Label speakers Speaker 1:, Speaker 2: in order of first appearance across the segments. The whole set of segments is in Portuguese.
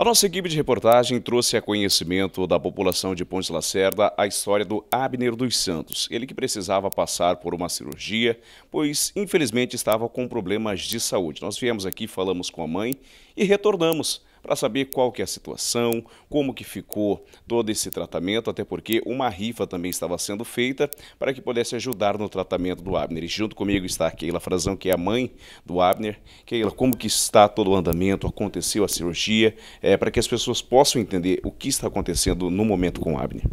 Speaker 1: A nossa equipe de reportagem trouxe a conhecimento da população de Pontes Lacerda a história do Abner dos Santos, ele que precisava passar por uma cirurgia, pois infelizmente estava com problemas de saúde. Nós viemos aqui, falamos com a mãe e retornamos para saber qual que é a situação, como que ficou todo esse tratamento, até porque uma rifa também estava sendo feita para que pudesse ajudar no tratamento do Abner. E junto comigo está a Keila Frazão, que é a mãe do Abner. Keila, como que está todo o andamento, aconteceu a cirurgia, é, para que as pessoas possam entender o que está acontecendo no momento com o Abner.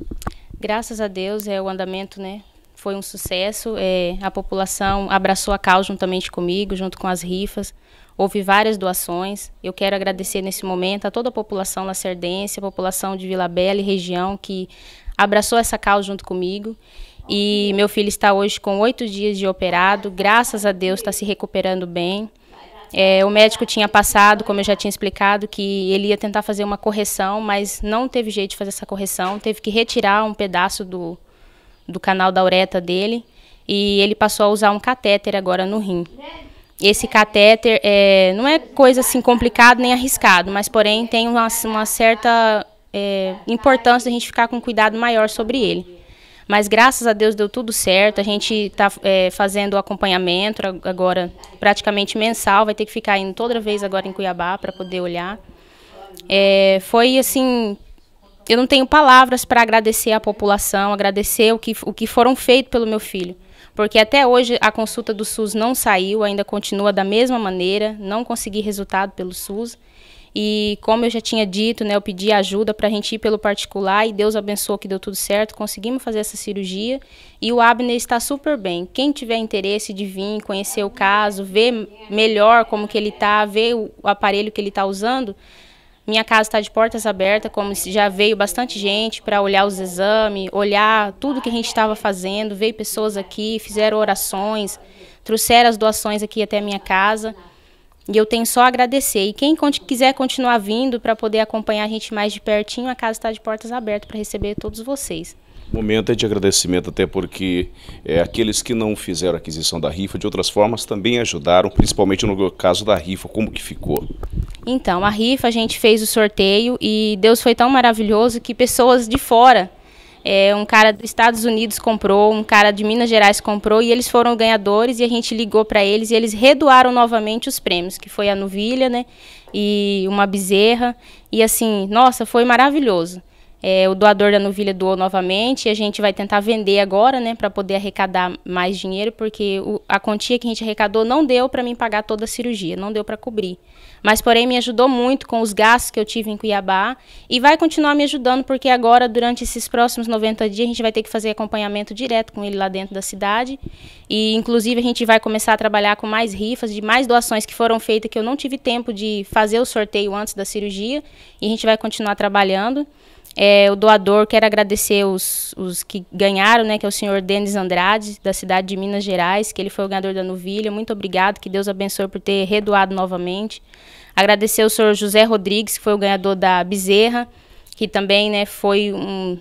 Speaker 2: Graças a Deus, é o andamento, né, foi um sucesso. É, a população abraçou a causa juntamente comigo, junto com as rifas. Houve várias doações. Eu quero agradecer nesse momento a toda a população lacerdense, a população de Vila Bela e região que abraçou essa causa junto comigo. E meu filho está hoje com oito dias de operado. Graças a Deus está se recuperando bem. É, o médico tinha passado, como eu já tinha explicado, que ele ia tentar fazer uma correção, mas não teve jeito de fazer essa correção. Teve que retirar um pedaço do, do canal da uretra dele e ele passou a usar um catéter agora no rim. Esse catéter é, não é coisa assim complicada nem arriscado, mas porém tem uma, uma certa é, importância de a gente ficar com cuidado maior sobre ele. Mas graças a Deus deu tudo certo. A gente está é, fazendo o acompanhamento agora praticamente mensal. Vai ter que ficar indo toda vez agora em Cuiabá para poder olhar. É, foi assim eu não tenho palavras para agradecer à população, agradecer o que, o que foram feito pelo meu filho. Porque até hoje a consulta do SUS não saiu, ainda continua da mesma maneira, não consegui resultado pelo SUS. E como eu já tinha dito, né, eu pedi ajuda para a gente ir pelo particular e Deus abençoou que deu tudo certo, conseguimos fazer essa cirurgia e o Abner está super bem. Quem tiver interesse de vir, conhecer o caso, ver melhor como que ele está, ver o aparelho que ele está usando, minha casa está de portas abertas, como já veio bastante gente para olhar os exames, olhar tudo que a gente estava fazendo, veio pessoas aqui, fizeram orações, trouxeram as doações aqui até a minha casa. E eu tenho só a agradecer. E quem quiser continuar vindo para poder acompanhar a gente mais de pertinho, a casa está de portas abertas para receber todos vocês.
Speaker 1: Momento é de agradecimento, até porque é, aqueles que não fizeram aquisição da rifa, de outras formas, também ajudaram, principalmente no caso da rifa, como que ficou?
Speaker 2: Então, a rifa, a gente fez o sorteio e Deus foi tão maravilhoso que pessoas de fora, é, um cara dos Estados Unidos comprou, um cara de Minas Gerais comprou e eles foram ganhadores e a gente ligou para eles e eles redoaram novamente os prêmios, que foi a nuvilha, né? E uma bezerra. E assim, nossa, foi maravilhoso. É, o doador da novilha doou novamente e a gente vai tentar vender agora, né, para poder arrecadar mais dinheiro, porque o, a quantia que a gente arrecadou não deu para mim pagar toda a cirurgia, não deu para cobrir. Mas, porém, me ajudou muito com os gastos que eu tive em Cuiabá e vai continuar me ajudando, porque agora, durante esses próximos 90 dias, a gente vai ter que fazer acompanhamento direto com ele lá dentro da cidade. E, inclusive, a gente vai começar a trabalhar com mais rifas, de mais doações que foram feitas, que eu não tive tempo de fazer o sorteio antes da cirurgia, e a gente vai continuar trabalhando. É, o doador, quero agradecer os, os que ganharam, né, que é o senhor Denis Andrade, da cidade de Minas Gerais, que ele foi o ganhador da novilha. Muito obrigado, que Deus abençoe por ter redoado novamente. Agradecer o senhor José Rodrigues, que foi o ganhador da bezerra, que também né, foi um,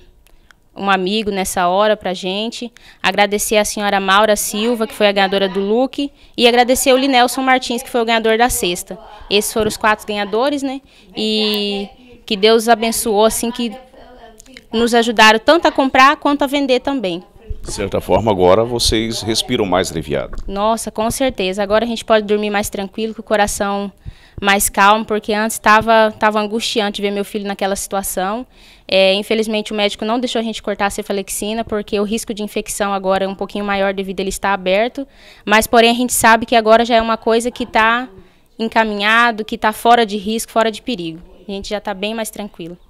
Speaker 2: um amigo nessa hora para gente. Agradecer a senhora Maura Silva, que foi a ganhadora do look. E agradecer o Linelson Martins, que foi o ganhador da sexta. Esses foram os quatro ganhadores, né? E que Deus abençoou, assim, que nos ajudaram tanto a comprar quanto a vender também.
Speaker 1: De certa forma, agora vocês respiram mais aliviado.
Speaker 2: Nossa, com certeza. Agora a gente pode dormir mais tranquilo, com o coração mais calmo, porque antes estava tava angustiante ver meu filho naquela situação. É, infelizmente, o médico não deixou a gente cortar a cefalexina, porque o risco de infecção agora é um pouquinho maior devido a ele estar aberto. Mas, porém, a gente sabe que agora já é uma coisa que está encaminhado, que está fora de risco, fora de perigo. A gente já está bem mais tranquilo.